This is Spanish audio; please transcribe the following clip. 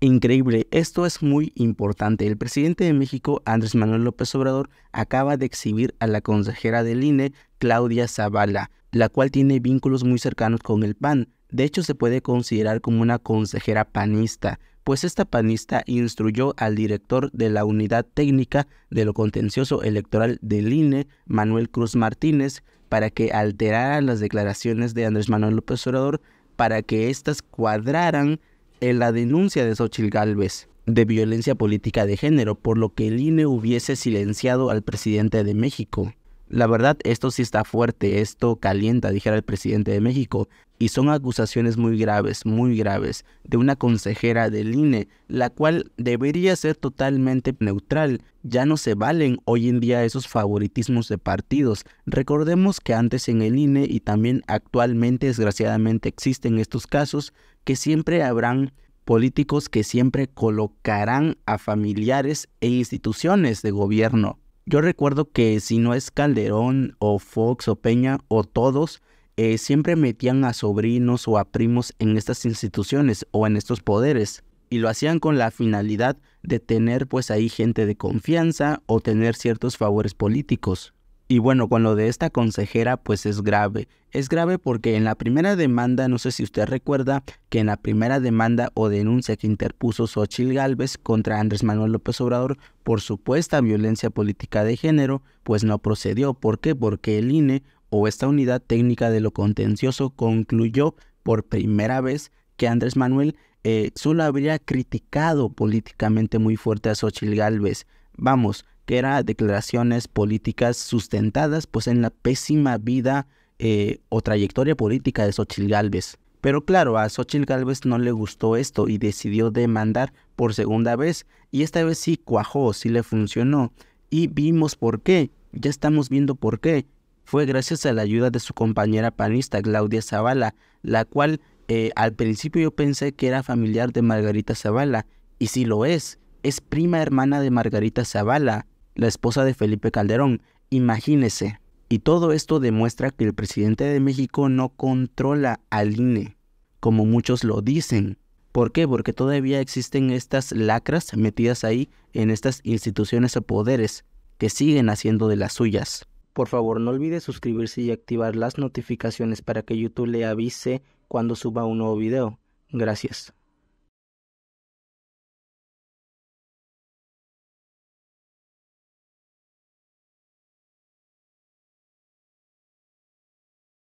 Increíble, esto es muy importante. El presidente de México, Andrés Manuel López Obrador, acaba de exhibir a la consejera del INE, Claudia Zavala, la cual tiene vínculos muy cercanos con el PAN. De hecho, se puede considerar como una consejera panista, pues esta panista instruyó al director de la Unidad Técnica de lo Contencioso Electoral del INE, Manuel Cruz Martínez, para que alterara las declaraciones de Andrés Manuel López Obrador para que éstas cuadraran en la denuncia de Xochitl Gálvez de violencia política de género, por lo que el INE hubiese silenciado al presidente de México. La verdad, esto sí está fuerte, esto calienta, dijera el presidente de México. Y son acusaciones muy graves, muy graves, de una consejera del INE, la cual debería ser totalmente neutral. Ya no se valen hoy en día esos favoritismos de partidos. Recordemos que antes en el INE y también actualmente desgraciadamente existen estos casos que siempre habrán políticos que siempre colocarán a familiares e instituciones de gobierno yo recuerdo que si no es Calderón o Fox o Peña o todos, eh, siempre metían a sobrinos o a primos en estas instituciones o en estos poderes y lo hacían con la finalidad de tener pues ahí gente de confianza o tener ciertos favores políticos. Y bueno, con lo de esta consejera, pues es grave. Es grave porque en la primera demanda, no sé si usted recuerda, que en la primera demanda o denuncia que interpuso Xochitl Gálvez contra Andrés Manuel López Obrador por supuesta violencia política de género, pues no procedió. ¿Por qué? Porque el INE o esta unidad técnica de lo contencioso concluyó por primera vez que Andrés Manuel eh, solo habría criticado políticamente muy fuerte a Xochitl Gálvez. Vamos, que eran declaraciones políticas sustentadas pues en la pésima vida eh, o trayectoria política de Xochitl Galvez. Pero claro, a Xochitl Galvez no le gustó esto y decidió demandar por segunda vez. Y esta vez sí cuajó, sí le funcionó. Y vimos por qué, ya estamos viendo por qué. Fue gracias a la ayuda de su compañera panista Claudia Zavala, la cual eh, al principio yo pensé que era familiar de Margarita Zavala. Y sí lo es, es prima hermana de Margarita Zavala la esposa de Felipe Calderón. Imagínese. Y todo esto demuestra que el presidente de México no controla al INE, como muchos lo dicen. ¿Por qué? Porque todavía existen estas lacras metidas ahí en estas instituciones o poderes que siguen haciendo de las suyas. Por favor, no olvide suscribirse y activar las notificaciones para que YouTube le avise cuando suba un nuevo video. Gracias.